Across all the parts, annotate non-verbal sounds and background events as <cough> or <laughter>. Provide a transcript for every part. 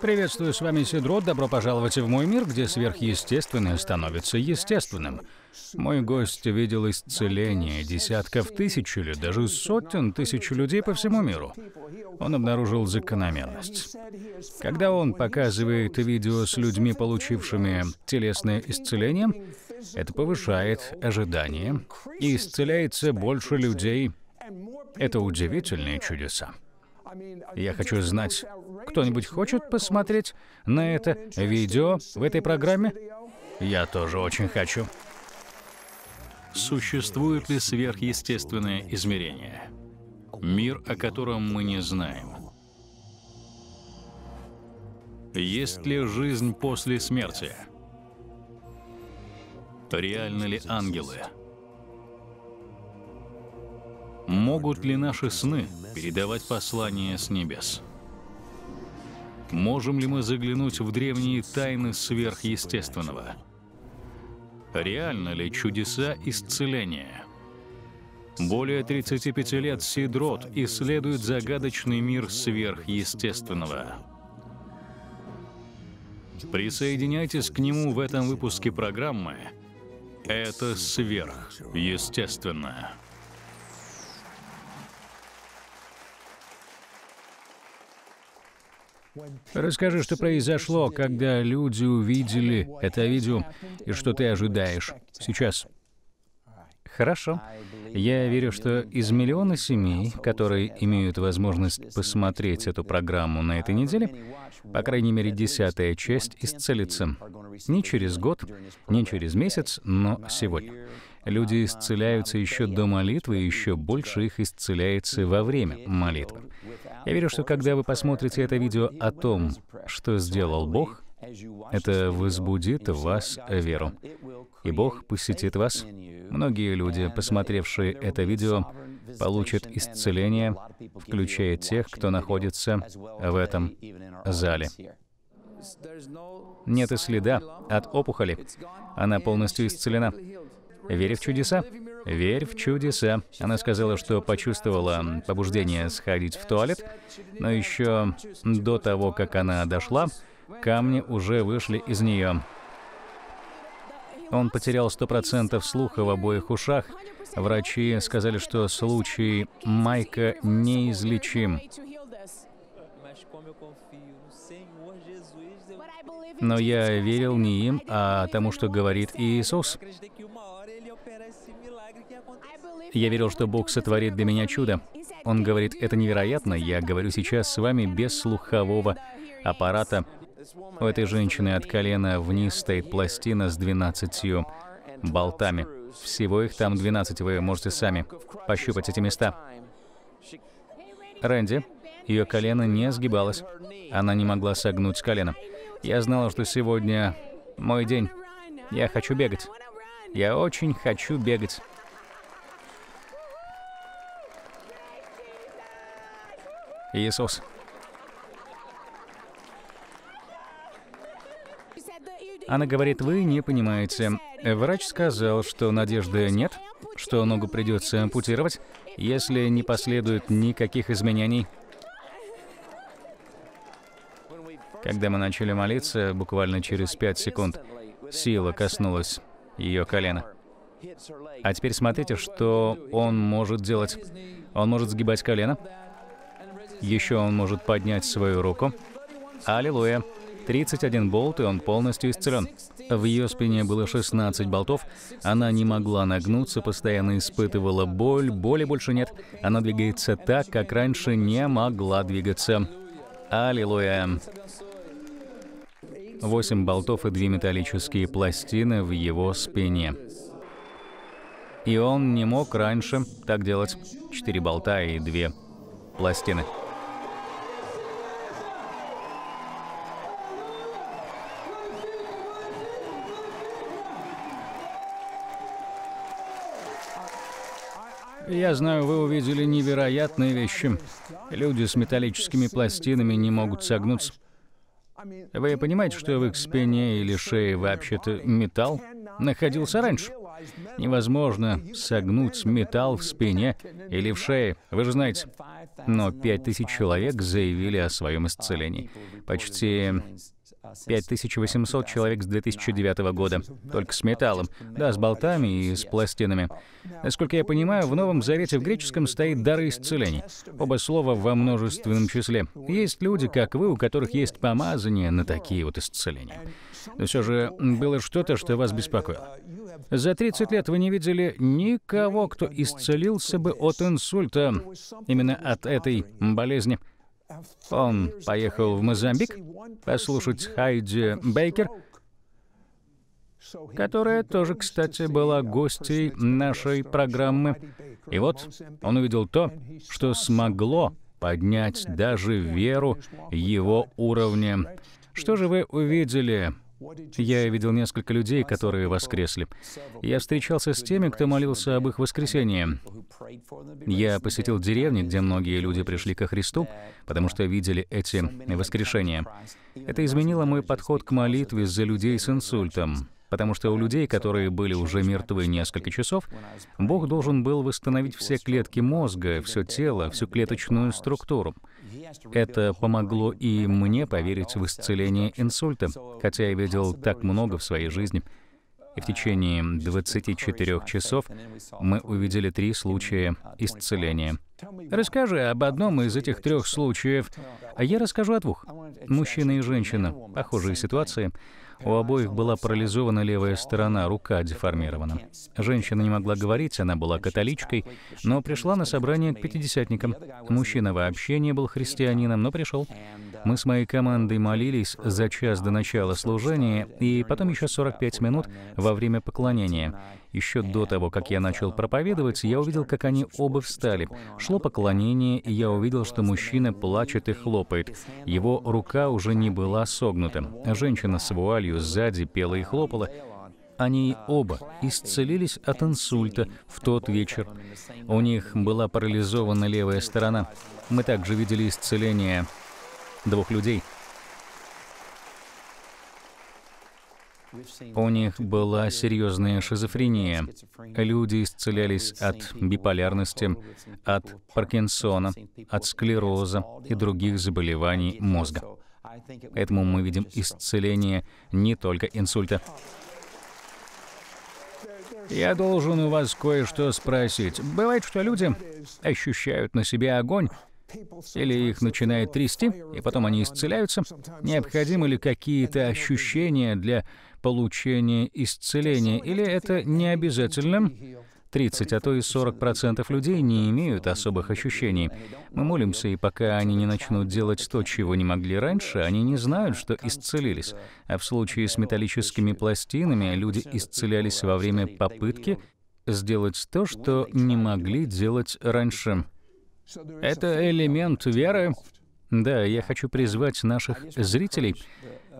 Приветствую, с вами Сидро. Добро пожаловать в мой мир, где сверхъестественное становится естественным. Мой гость видел исцеление десятков тысяч или даже сотен тысяч людей по всему миру. Он обнаружил закономерность. Когда он показывает видео с людьми, получившими телесное исцеление, это повышает ожидания и исцеляется больше людей. Это удивительные чудеса. Я хочу знать, кто-нибудь хочет посмотреть на это видео в этой программе? Я тоже очень хочу. Существует ли сверхъестественное измерение? Мир, о котором мы не знаем. Есть ли жизнь после смерти? Реальны ли ангелы? Могут ли наши сны передавать послания с небес? Можем ли мы заглянуть в древние тайны сверхъестественного? Реально ли чудеса исцеления? Более 35 лет Сидрот исследует загадочный мир сверхъестественного. Присоединяйтесь к нему в этом выпуске программы «Это сверхъестественно». Расскажи, что произошло, когда люди увидели это видео, и что ты ожидаешь сейчас. Хорошо. Я верю, что из миллиона семей, которые имеют возможность посмотреть эту программу на этой неделе, по крайней мере, десятая часть исцелится. Не через год, не через месяц, но сегодня. Люди исцеляются еще до молитвы, и еще больше их исцеляется во время молитвы. Я верю, что когда вы посмотрите это видео о том, что сделал Бог, это возбудит в вас веру. И Бог посетит вас. Многие люди, посмотревшие это видео, получат исцеление, включая тех, кто находится в этом зале. Нет и следа от опухоли. Она полностью исцелена. Веря в чудеса, «Верь в чудеса». Она сказала, что почувствовала побуждение сходить в туалет, но еще до того, как она дошла, камни уже вышли из нее. Он потерял 100% слуха в обоих ушах. Врачи сказали, что случай Майка неизлечим. Но я верил не им, а тому, что говорит Иисус. Я верил, что Бог сотворит для меня чудо. Он говорит, это невероятно, я говорю сейчас с вами без слухового аппарата. У этой женщины от колена вниз стоит пластина с 12 болтами. Всего их там 12, вы можете сами пощупать эти места. Рэнди, ее колено не сгибалось. Она не могла согнуть колено. Я знала, что сегодня мой день. Я хочу бегать. Я очень хочу бегать. Иисус. Она говорит, вы не понимаете. Врач сказал, что надежды нет, что ногу придется ампутировать, если не последует никаких изменений. Когда мы начали молиться, буквально через пять секунд, сила коснулась ее колена. А теперь смотрите, что он может делать. Он может сгибать колено, еще он может поднять свою руку. Аллилуйя. 31 болт, и он полностью исцелен. В ее спине было 16 болтов, она не могла нагнуться, постоянно испытывала боль, боли больше нет. Она двигается так, как раньше не могла двигаться. Аллилуйя! 8 болтов и 2 металлические пластины в его спине. И он не мог раньше так делать. 4 болта и 2 пластины. Я знаю, вы увидели невероятные вещи. Люди с металлическими пластинами не могут согнуться. Вы понимаете, что в их спине или шее вообще-то металл находился раньше? Невозможно согнуть металл в спине или в шее. Вы же знаете, но 5000 человек заявили о своем исцелении. Почти 5800 человек с 2009 года, только с металлом, да, с болтами и с пластинами. Насколько я понимаю, в Новом Завете в греческом стоит «дары исцелений». Оба слова во множественном числе. Есть люди, как вы, у которых есть помазание на такие вот исцеления. Но все же было что-то, что вас беспокоило. За 30 лет вы не видели никого, кто исцелился бы от инсульта, именно от этой болезни. Он поехал в Мозамбик послушать Хайди Бейкер, которая тоже, кстати, была гостей нашей программы. И вот он увидел то, что смогло поднять даже веру его уровня. Что же вы увидели я видел несколько людей, которые воскресли. Я встречался с теми, кто молился об их воскресении. Я посетил деревни, где многие люди пришли ко Христу, потому что видели эти воскрешения. Это изменило мой подход к молитве за людей с инсультом. Потому что у людей, которые были уже мертвы несколько часов, Бог должен был восстановить все клетки мозга, все тело, всю клеточную структуру. Это помогло и мне поверить в исцеление инсульта, хотя я видел так много в своей жизни. И в течение 24 часов мы увидели три случая исцеления. Расскажи об одном из этих трех случаев, а я расскажу о двух. Мужчина и женщина, похожие ситуации. У обоих была парализована левая сторона, рука деформирована. Женщина не могла говорить, она была католичкой, но пришла на собрание к пятидесятникам. Мужчина вообще не был христианином, но пришел. Мы с моей командой молились за час до начала служения и потом еще 45 минут во время поклонения. Еще до того, как я начал проповедовать, я увидел, как они оба встали. Шло поклонение, и я увидел, что мужчина плачет и хлопает. Его рука уже не была согнута. Женщина с вуалью сзади пела и хлопала. Они оба исцелились от инсульта в тот вечер. У них была парализована левая сторона. Мы также видели исцеление двух людей — У них была серьезная шизофрения. Люди исцелялись от биполярности, от Паркинсона, от склероза и других заболеваний мозга. Поэтому мы видим исцеление не только инсульта. Я должен у вас кое-что спросить. Бывает, что люди ощущают на себе огонь, или их начинает трясти, и потом они исцеляются? Необходимы ли какие-то ощущения для получения исцеления, или это не обязательно? 30, а то и 40% людей не имеют особых ощущений. Мы молимся, и пока они не начнут делать то, чего не могли раньше, они не знают, что исцелились. А в случае с металлическими пластинами люди исцелялись во время попытки сделать то, что не могли делать раньше. Это элемент веры, да, я хочу призвать наших зрителей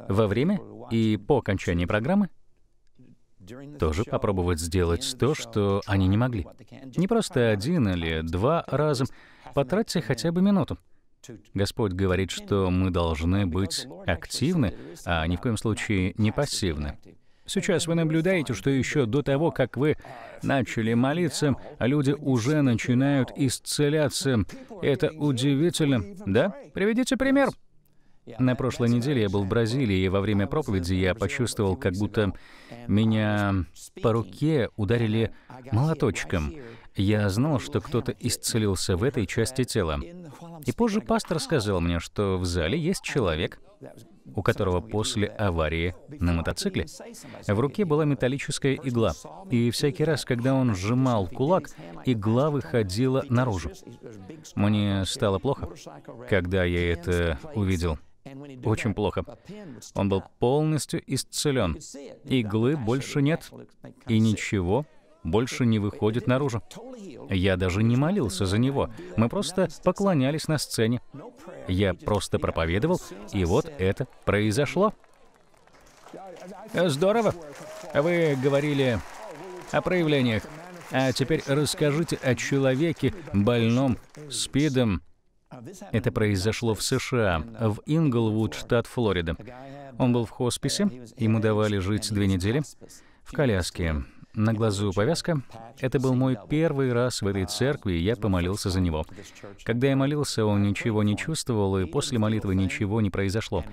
во время и по окончании программы тоже попробовать сделать то, что они не могли. Не просто один или два раза, потратьте хотя бы минуту. Господь говорит, что мы должны быть активны, а ни в коем случае не пассивны. Сейчас вы наблюдаете, что еще до того, как вы начали молиться, люди уже начинают исцеляться. Это удивительно, да? Приведите пример. На прошлой неделе я был в Бразилии, и во время проповеди я почувствовал, как будто меня по руке ударили молоточком. Я знал, что кто-то исцелился в этой части тела. И позже пастор сказал мне, что в зале есть человек, у которого после аварии на мотоцикле в руке была металлическая игла, и всякий раз, когда он сжимал кулак, игла выходила наружу. Мне стало плохо, когда я это увидел. Очень плохо. Он был полностью исцелен. Иглы больше нет, и ничего больше не выходит наружу. Я даже не молился за него, мы просто поклонялись на сцене. Я просто проповедовал, и вот это произошло. Здорово. Вы говорили о проявлениях. А теперь расскажите о человеке, больном СПИДом. Это произошло в США, в Инглвуд, штат Флорида. Он был в хосписе, ему давали жить две недели в коляске на глазу повязка. Это был мой первый раз в этой церкви, и я помолился за него. Когда я молился, он ничего не чувствовал, и после молитвы ничего не произошло.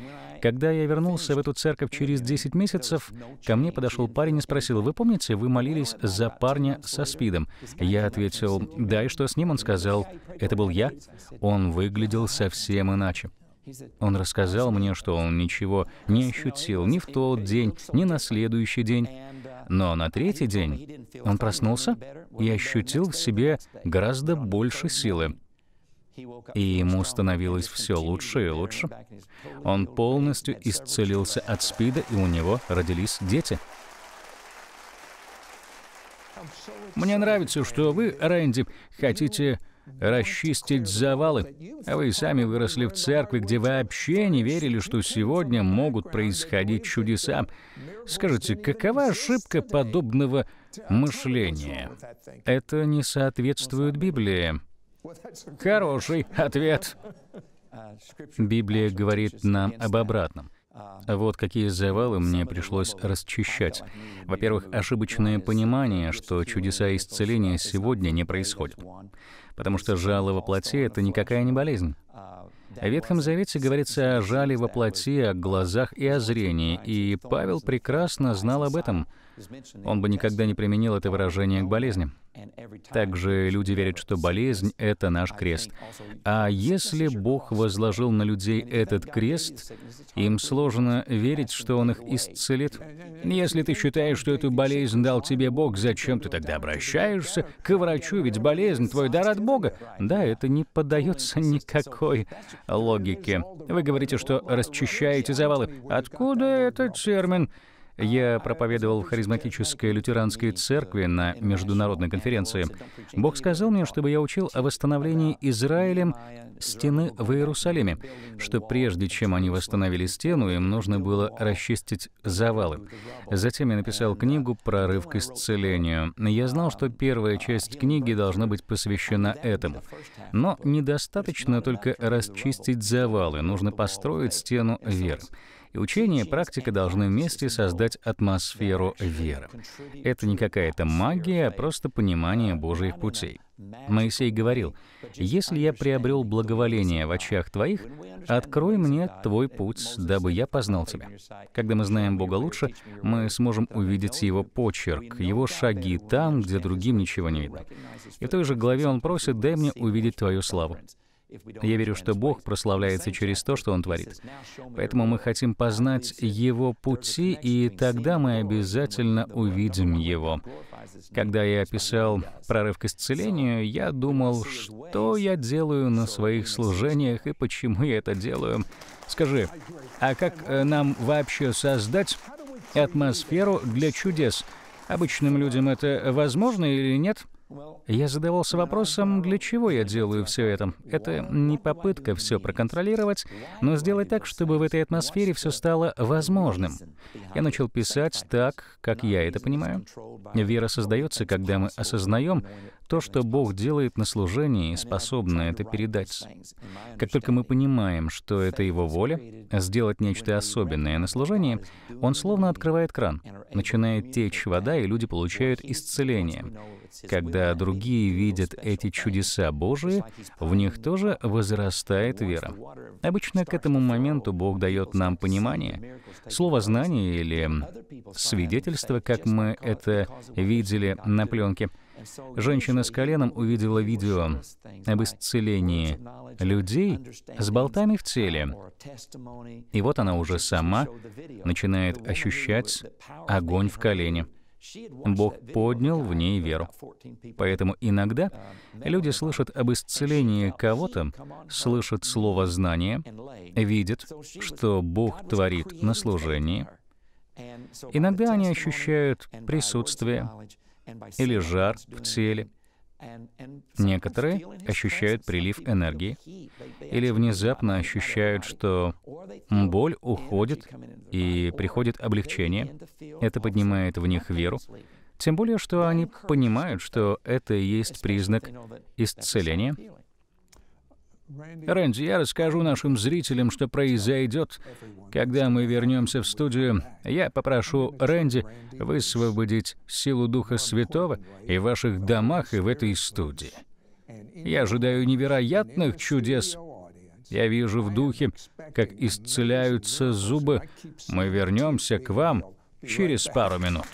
Когда я вернулся в эту церковь через 10 месяцев, ко мне подошел парень и спросил, «Вы помните, вы молились за парня со СПИДом?» Я ответил, «Да, и что с ним?» Он сказал, «Это был я». Он выглядел совсем иначе. Он рассказал мне, что он ничего не ощутил ни в тот день, ни на следующий день. Но на третий день он проснулся и ощутил в себе гораздо больше силы. И ему становилось все лучше и лучше. Он полностью исцелился от СПИДа, и у него родились дети. Мне нравится, что вы, Рэнди, хотите расчистить завалы. А вы сами выросли в церкви, где вообще не верили, что сегодня могут происходить чудеса. Скажите, какова ошибка подобного мышления? Это не соответствует Библии. Хороший ответ. Библия говорит нам об обратном. Вот какие завалы мне пришлось расчищать. Во-первых, ошибочное понимание, что чудеса исцеления сегодня не происходят потому что жало во плоти — это никакая не болезнь. В Ветхом Завете говорится о жале во плоти, о глазах и о зрении, и Павел прекрасно знал об этом — он бы никогда не применил это выражение к болезням. Также люди верят, что болезнь — это наш крест. А если Бог возложил на людей этот крест, им сложно верить, что Он их исцелит. Если ты считаешь, что эту болезнь дал тебе Бог, зачем ты тогда обращаешься к врачу? Ведь болезнь — твой дар от Бога. Да, это не поддается никакой логике. Вы говорите, что расчищаете завалы. Откуда этот термин? Я проповедовал в харизматической лютеранской церкви на международной конференции. Бог сказал мне, чтобы я учил о восстановлении Израилем стены в Иерусалиме, что прежде чем они восстановили стену, им нужно было расчистить завалы. Затем я написал книгу «Прорыв к исцелению». Я знал, что первая часть книги должна быть посвящена этому. Но недостаточно только расчистить завалы, нужно построить стену веры. И учение и практика должны вместе создать атмосферу веры. Это не какая-то магия, а просто понимание Божьих путей. Моисей говорил, «Если я приобрел благоволение в очах твоих, открой мне твой путь, дабы я познал тебя». Когда мы знаем Бога лучше, мы сможем увидеть Его почерк, Его шаги там, где другим ничего не видно. И в той же главе он просит, «Дай мне увидеть твою славу». Я верю, что Бог прославляется через то, что Он творит. Поэтому мы хотим познать Его пути, и тогда мы обязательно увидим Его. Когда я описал прорыв к исцелению, я думал, что я делаю на своих служениях и почему я это делаю. Скажи, а как э, нам вообще создать атмосферу для чудес? Обычным людям это возможно или нет? Я задавался вопросом, для чего я делаю все это. Это не попытка все проконтролировать, но сделать так, чтобы в этой атмосфере все стало возможным. Я начал писать так, как я это понимаю. Вера создается, когда мы осознаем то, что Бог делает на служении, способно это передать. Как только мы понимаем, что это Его воля, сделать нечто особенное на служении, Он словно открывает кран, начинает течь вода, и люди получают исцеление. Когда другие видят эти чудеса Божии, в них тоже возрастает вера. Обычно к этому моменту Бог дает нам понимание, слово знание или свидетельство, как мы это видели на пленке — Женщина с коленом увидела видео об исцелении людей с болтами в теле. И вот она уже сама начинает ощущать огонь в колене. Бог поднял в ней веру. Поэтому иногда люди слышат об исцелении кого-то, слышат слово «знание», видят, что Бог творит на служении. Иногда они ощущают присутствие, или жар в теле. Некоторые ощущают прилив энергии или внезапно ощущают, что боль уходит и приходит облегчение. Это поднимает в них веру. Тем более, что они понимают, что это и есть признак исцеления, Рэнди, я расскажу нашим зрителям, что произойдет, когда мы вернемся в студию. Я попрошу Рэнди высвободить силу Духа Святого и в ваших домах, и в этой студии. Я ожидаю невероятных чудес. Я вижу в духе, как исцеляются зубы. Мы вернемся к вам через пару минут.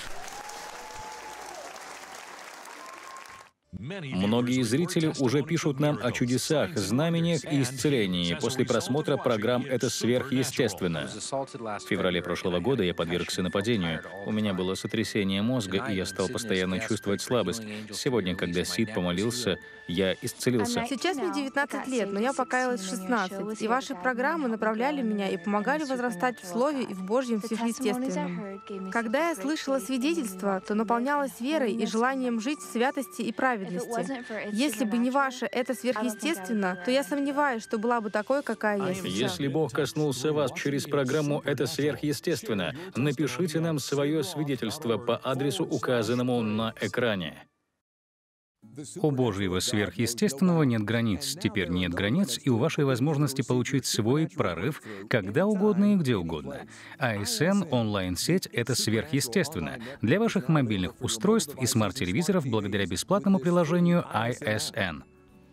Многие зрители уже пишут нам о чудесах, знамениях и исцелении после просмотра программ «Это сверхъестественно». В феврале прошлого года я подвергся нападению. У меня было сотрясение мозга, и я стал постоянно чувствовать слабость. Сегодня, когда Сид помолился, я исцелился. Сейчас мне 19 лет, но я покаялась в 16, и ваши программы направляли меня и помогали возрастать в Слове и в Божьем сверхъестественном. Когда я слышала свидетельство, то наполнялась верой и желанием жить в святости и праведности. Если бы не ваше это сверхъестественно, то я сомневаюсь, что была бы такой, какая я сейчас. Если Бог коснулся вас через программу «Это сверхъестественно», напишите нам свое свидетельство по адресу, указанному на экране. У Божьего сверхъестественного нет границ, теперь нет границ и у вашей возможности получить свой прорыв когда угодно и где угодно. ISN а онлайн-сеть — это сверхъестественно для ваших мобильных устройств и смарт-телевизоров благодаря бесплатному приложению ISN. А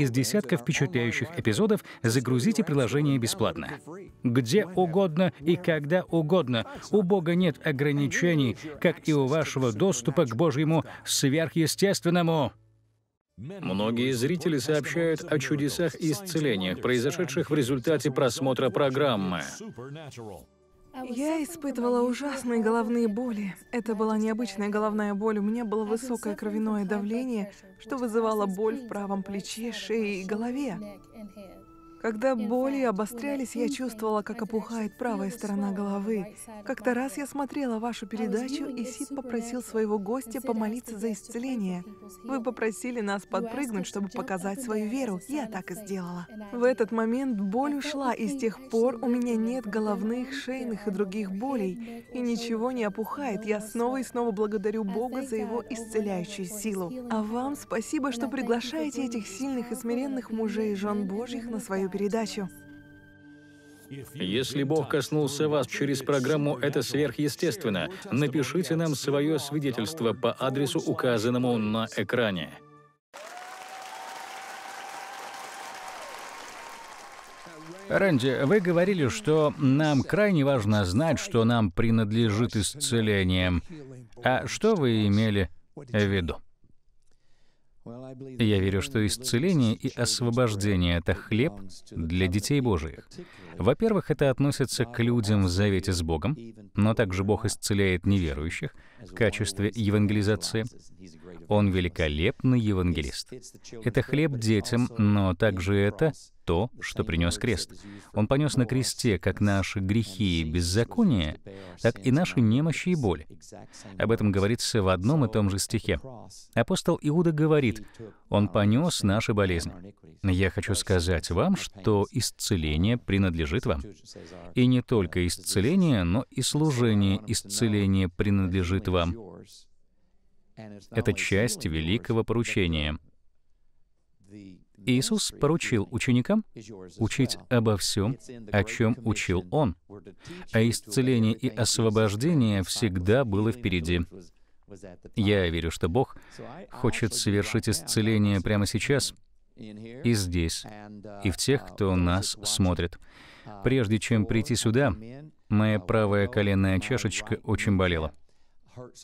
из десятков впечатляющих эпизодов загрузите приложение бесплатно. Где угодно и когда угодно. У Бога нет ограничений, как и у вашего доступа к Божьему сверхъестественному. Многие зрители сообщают о чудесах и исцелениях, произошедших в результате просмотра программы. Я испытывала ужасные головные боли. Это была необычная головная боль. У меня было высокое кровяное давление, что вызывало боль в правом плече, шее и голове. Когда боли обострялись, я чувствовала, как опухает правая сторона головы. Как-то раз я смотрела вашу передачу, и Сид попросил своего гостя помолиться за исцеление. Вы попросили нас подпрыгнуть, чтобы показать свою веру. Я так и сделала. В этот момент боль ушла, и с тех пор у меня нет головных, шейных и других болей, и ничего не опухает. Я снова и снова благодарю Бога за Его исцеляющую силу. А вам спасибо, что приглашаете этих сильных и смиренных мужей и жен Божьих на свою передачу. Если Бог коснулся вас через программу «Это сверхъестественно», напишите нам свое свидетельство по адресу, указанному на экране. Рэнди, вы говорили, что нам крайне важно знать, что нам принадлежит исцеление. А что вы имели в виду? Я верю, что исцеление и освобождение — это хлеб для детей Божиих. Во-первых, это относится к людям в завете с Богом, но также Бог исцеляет неверующих в качестве евангелизации. Он великолепный евангелист. Это хлеб детям, но также это то, что принес крест. Он понес на кресте как наши грехи и беззакония, так и наши немощи и боли. Об этом говорится в одном и том же стихе. Апостол Иуда говорит, «Он понес наши болезни». Я хочу сказать вам, что исцеление принадлежит вам. И не только исцеление, но и служение исцеления принадлежит вам. Это часть великого поручения. Иисус поручил ученикам учить обо всем, о чем учил Он, а исцеление и освобождение всегда было впереди. Я верю, что Бог хочет совершить исцеление прямо сейчас, и здесь, и в тех, кто нас смотрит. Прежде чем прийти сюда, моя правая коленная чашечка очень болела.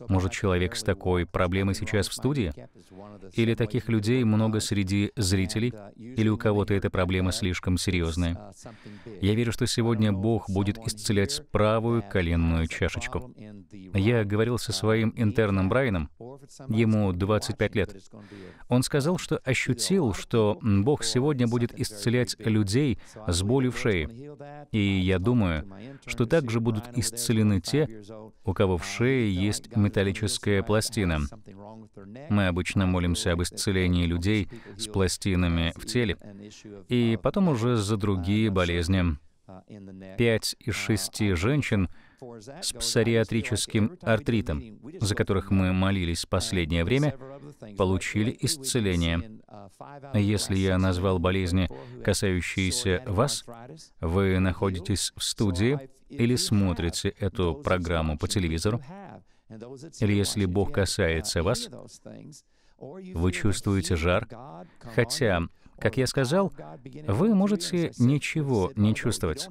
Может, человек с такой проблемой сейчас в студии? Или таких людей много среди зрителей? Или у кого-то эта проблема слишком серьезная? Я верю, что сегодня Бог будет исцелять правую коленную чашечку. Я говорил со своим интерном Брайаном, ему 25 лет. Он сказал, что ощутил, что Бог сегодня будет исцелять людей с болью в шее. И я думаю, что также будут исцелены те, у кого в шее есть есть металлическая пластина. Мы обычно молимся об исцелении людей с пластинами в теле, и потом уже за другие болезни. Пять из шести женщин с псориатрическим артритом, за которых мы молились последнее время, получили исцеление. Если я назвал болезни, касающиеся вас, вы находитесь в студии или смотрите эту программу по телевизору, или если Бог касается вас, вы чувствуете жар, хотя, как я сказал, вы можете ничего не чувствовать.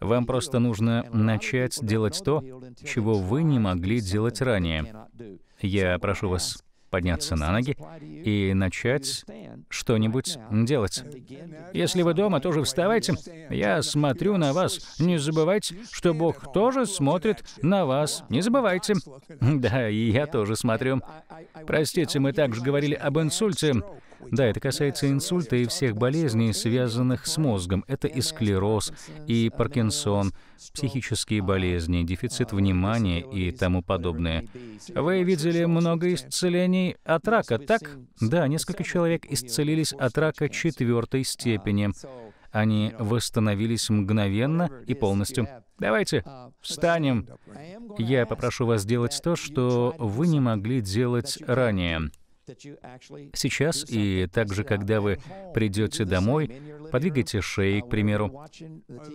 Вам просто нужно начать делать то, чего вы не могли делать ранее. Я прошу вас, подняться на ноги и начать что-нибудь делать. Если вы дома, тоже вставайте. Я смотрю на вас. Не забывайте, что Бог тоже смотрит на вас. Не забывайте. <laughs> Да, и я тоже смотрю. Простите, мы также говорили об инсульте. Да, это касается инсульта и всех болезней, связанных с мозгом. Это и склероз, и Паркинсон, психические болезни, дефицит внимания и тому подобное. Вы видели много исцелений от рака, так? Да, несколько человек исцелились от рака четвертой степени. Они восстановились мгновенно и полностью. Давайте встанем. Я попрошу вас сделать то, что вы не могли делать ранее. Сейчас и также, когда вы придете домой, подвигайте шеи, к примеру.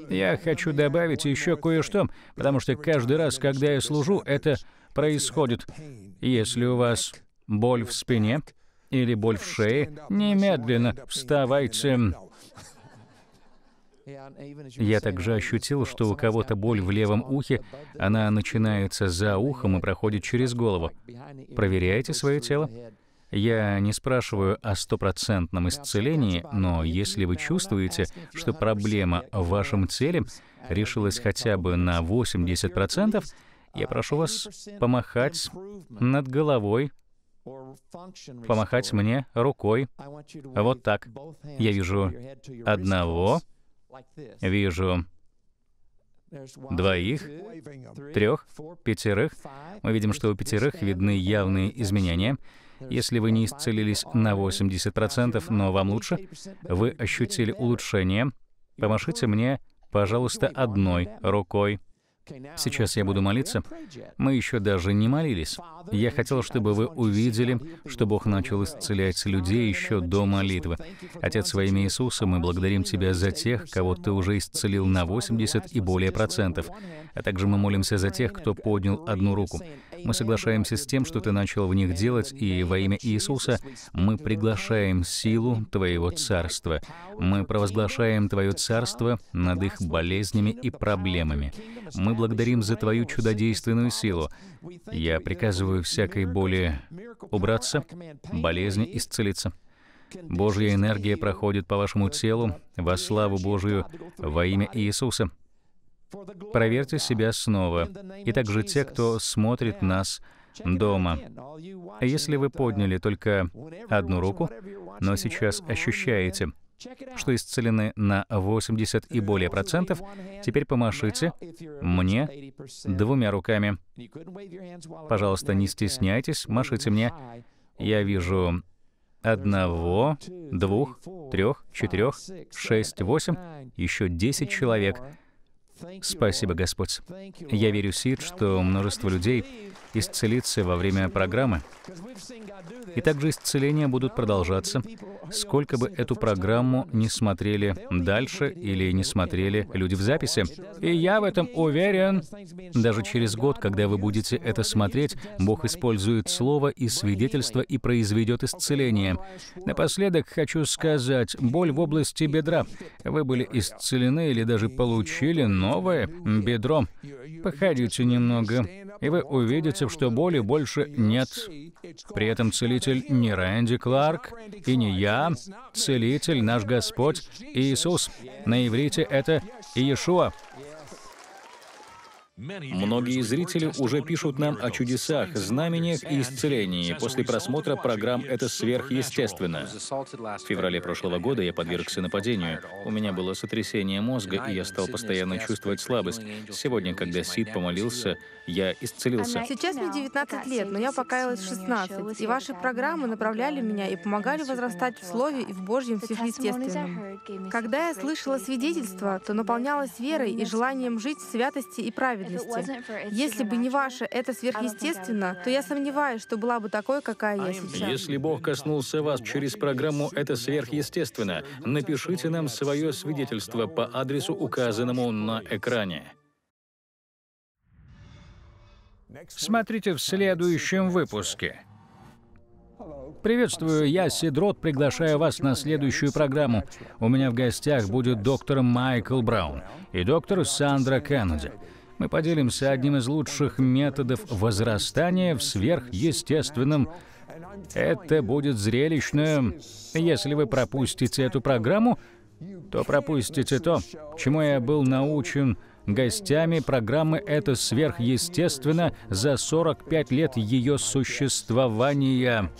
Я хочу добавить еще кое-что, потому что каждый раз, когда я служу, это происходит. Если у вас боль в спине или боль в шее, немедленно вставайте. Я также ощутил, что у кого-то боль в левом ухе, она начинается за ухом и проходит через голову. Проверяйте свое тело. Я не спрашиваю о стопроцентном исцелении, но если вы чувствуете, что проблема в вашем теле решилась хотя бы на 80%, я прошу вас помахать над головой, помахать мне рукой. Вот так. Я вижу одного, вижу двоих, трех, пятерых. Мы видим, что у пятерых видны явные изменения. Если вы не исцелились на 80%, но вам лучше, вы ощутили улучшение, помашите мне, пожалуйста, одной рукой. Сейчас я буду молиться. Мы еще даже не молились. Я хотел, чтобы вы увидели, что Бог начал исцелять людей еще до молитвы. Отец, во имя Иисуса, мы благодарим Тебя за тех, кого Ты уже исцелил на 80 и более процентов. А также мы молимся за тех, кто поднял одну руку. Мы соглашаемся с тем, что Ты начал в них делать, и во имя Иисуса мы приглашаем силу Твоего Царства. Мы провозглашаем Твое Царство над их болезнями и проблемами. Мы благодарим за Твою чудодейственную силу. Я приказываю всякой боли убраться, болезни исцелиться. Божья энергия проходит по вашему телу во славу Божию во имя Иисуса. Проверьте себя снова, и также те, кто смотрит нас дома. Если вы подняли только одну руку, но сейчас ощущаете — что исцелены на 80 и более процентов, теперь помашите мне двумя руками. Пожалуйста, не стесняйтесь, машите мне. Я вижу одного, двух, трех, четырех, шесть, восемь, еще десять человек — Спасибо, Господь. Я верю, Сид, что множество людей исцелится во время программы. И также исцеления будут продолжаться, сколько бы эту программу не смотрели дальше или не смотрели люди в записи. И я в этом уверен. Даже через год, когда вы будете это смотреть, Бог использует слово и свидетельство и произведет исцеление. Напоследок хочу сказать, боль в области бедра. Вы были исцелены или даже получили, но новое бедро. Походите немного, и вы увидите, что боли больше нет. При этом целитель не Рэнди Кларк и не я. Целитель наш Господь Иисус. На иврите это Иешуа. Многие зрители уже пишут нам о чудесах, знамениях и исцелении после просмотра программ «Это сверхъестественно». В феврале прошлого года я подвергся нападению. У меня было сотрясение мозга, и я стал постоянно чувствовать слабость. Сегодня, когда Сид помолился, я исцелился. Сейчас мне 19 лет, но я покаялась в 16, и ваши программы направляли меня и помогали возрастать в Слове и в Божьем сверхъестественном. Когда я слышала свидетельство, то наполнялась верой и желанием жить в святости и праведности справедливости. Если бы не ваше «это сверхъестественно», то я сомневаюсь, что была бы такой, какая я сейчас. Если Бог коснулся вас через программу «Это сверхъестественно», напишите нам свое свидетельство по адресу, указанному на экране. Смотрите в следующем выпуске. Приветствую, я Сидрот, приглашаю вас на следующую программу. У меня в гостях будет доктор Майкл Браун и доктор Сандра Кеннеди мы поделимся одним из лучших методов возрастания в сверхъестественном. Это будет зрелищно. Если вы пропустите эту программу, то пропустите то, чему я был научен гостями программы «Это сверхъестественно» за 45 лет ее существования.